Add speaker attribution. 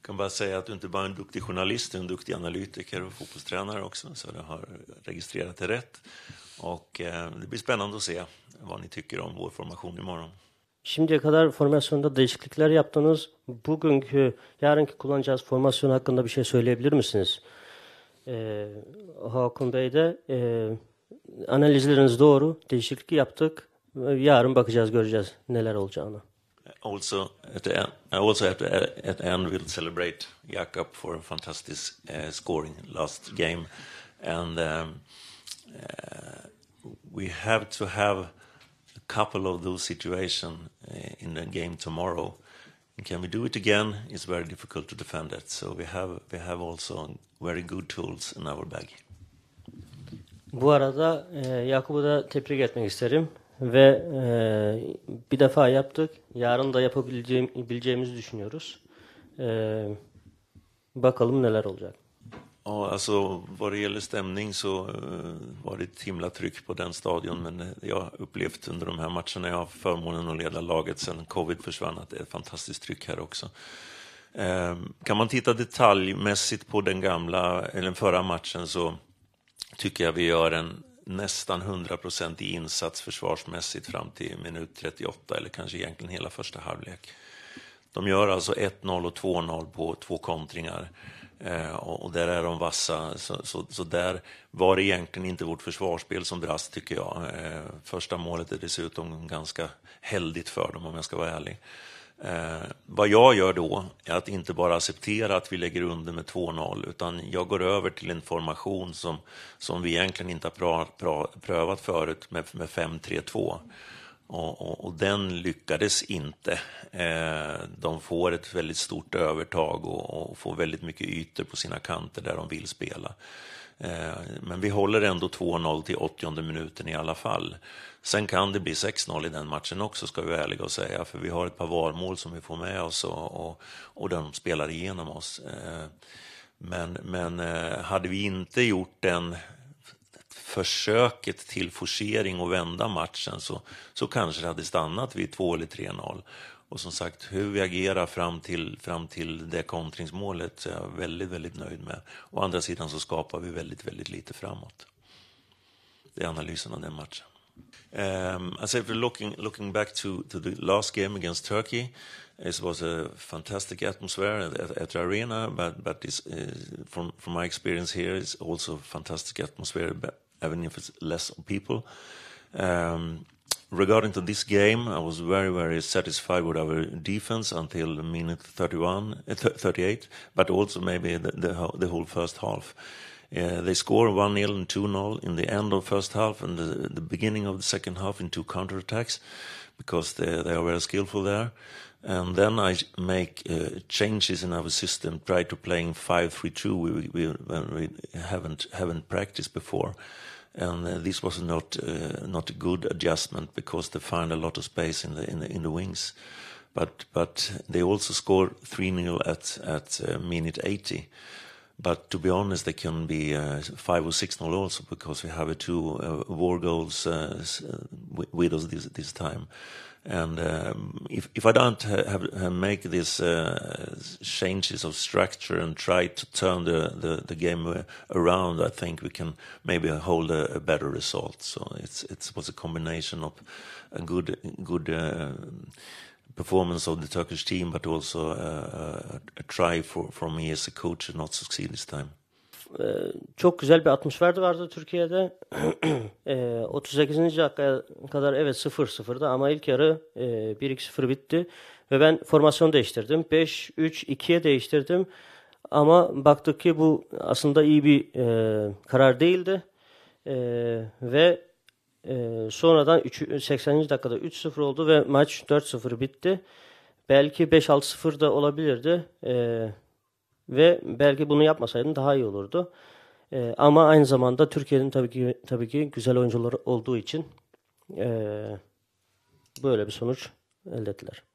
Speaker 1: Jag kan bara säga att du inte bara är en duktig journalist, du är en duktig analytiker och fotbollstränare
Speaker 2: också, så du har registrerat det rätt. Och eh, det blir spännande att se vad ni tycker om vår formation imorgon.
Speaker 1: Şimdiye kadar formasyonda değişiklikler yaptınız. Bugünkü, yarınki kullanacağız formasyon hakkında bir şey söyleyebilir misiniz? Ee, Hakan Bey de e, analizleriniz doğru. Değişiklik yaptık. Yarın bakacağız, göreceğiz neler olacağını.
Speaker 2: also at the end, uh, also at the, at the end we'll celebrate Jakob for a fantastic uh, scoring last game, and um, uh, we have to have a couple of those situations uh, in the game tomorrow. And can we do it again? It's very difficult to defend that. So we have we have also very good tools in our
Speaker 1: bag. Bu arada e, Yakup'u da tebrik etmek isterim. ve e, bir defa yaptık. Yarın da yapabileceğimizi düşünüyoruz. E, bakalım neler olacak.
Speaker 2: Ja, alltså vad det gäller stämning så eh, var det ett himla tryck på den stadion, men eh, jag har upplevt under de här matcherna, jag har förmånen att leda laget sedan covid försvann, att det är ett fantastiskt tryck här också. Eh, kan man titta detaljmässigt på den gamla, eller den förra matchen så tycker jag vi gör en nästan 100% i insats försvarsmässigt fram till minut 38 eller kanske egentligen hela första halvlek. De gör alltså 1-0 och 2-0 på två kontringar. Eh, och där är de vassa, så, så, så, där var det egentligen inte vårt försvarsspel som brast, tycker jag. Eh, första målet är dessutom ganska heldigt för dem, om jag ska vara ärlig. Eh, vad jag gör då är att inte bara acceptera att vi lägger under med 2-0, utan jag går över till en formation som, som vi egentligen inte har pra, pra, prövat förut med, med 5-3-2. Och, och, den lyckades inte. Eh, de får ett väldigt stort övertag och, och, får väldigt mycket ytor på sina kanter där de vill spela. Eh, men vi håller ändå 2-0 till 80 minuten i alla fall. Sen kan det bli 6-0 i den matchen också, ska vi vara ärliga och säga, för vi har ett par varmål som vi får med oss och, och, och de spelar igenom oss. Eh, men, men hade vi inte gjort den försöket till forcering och vända matchen så, så kanske det hade stannat vid 2 eller 3-0. Och som sagt, hur vi agerar fram till, fram till det kontringsmålet så är jag väldigt, väldigt nöjd med. Å andra sidan så skapar vi väldigt, väldigt lite framåt. Det är analysen av den matchen. Um, ehm, as if looking looking back to, to the last game against Turkey, it was a fantastic atmosphere at, at the arena. But but this, uh, from from my experience here, it's also fantastic atmosphere even if it's less people. Um, regarding to this game, I was very, very satisfied with our defense until minute 31, eh, 38, but also maybe the, the, the whole first half. Uh, they score 1 0 and 2 0 in the end of first half and the, the beginning of the second half in two counter attacks because they, they are very skillful there. And then I make uh, changes in our system, try to playing 5 3 2, we, we, we haven't, haven't practiced before. And uh, this was not uh, not a good adjustment because they find a lot of space in the in the, in the wings, but but they also scored three 0 at at uh, minute eighty, but to be honest, they can be uh, five or six null also because we have two uh, war goals uh, uh with us this, this time. And um, if if I don't have, have make these uh, changes of structure and try to turn the, the, the, game uh, around, I think we can maybe hold a, a better result. So it's it was a combination of a good good performance of the Turkish team, but also a, uh, uh, a try for, for me as a coach to not succeed this time.
Speaker 1: E, çok güzel bir atmosfer vardı Türkiye'de. 38. E, dakikaya kadar evet 0-0'da ama ilk yarı 1-2-0 e, bitti. Ve ben formasyon değiştirdim. 5-3-2'ye değiştirdim. Ama baktık ki bu aslında iyi bir karar değildi. ve ee, sonradan 3, 80. dakikada 3-0 oldu ve maç 4-0 bitti. Belki 5-6-0 da olabilirdi. E, ve belki bunu yapmasaydın daha iyi olurdu. E, ama aynı zamanda Türkiye'nin tabii ki tabii ki güzel oyuncuları olduğu için e, böyle bir sonuç elde ettiler.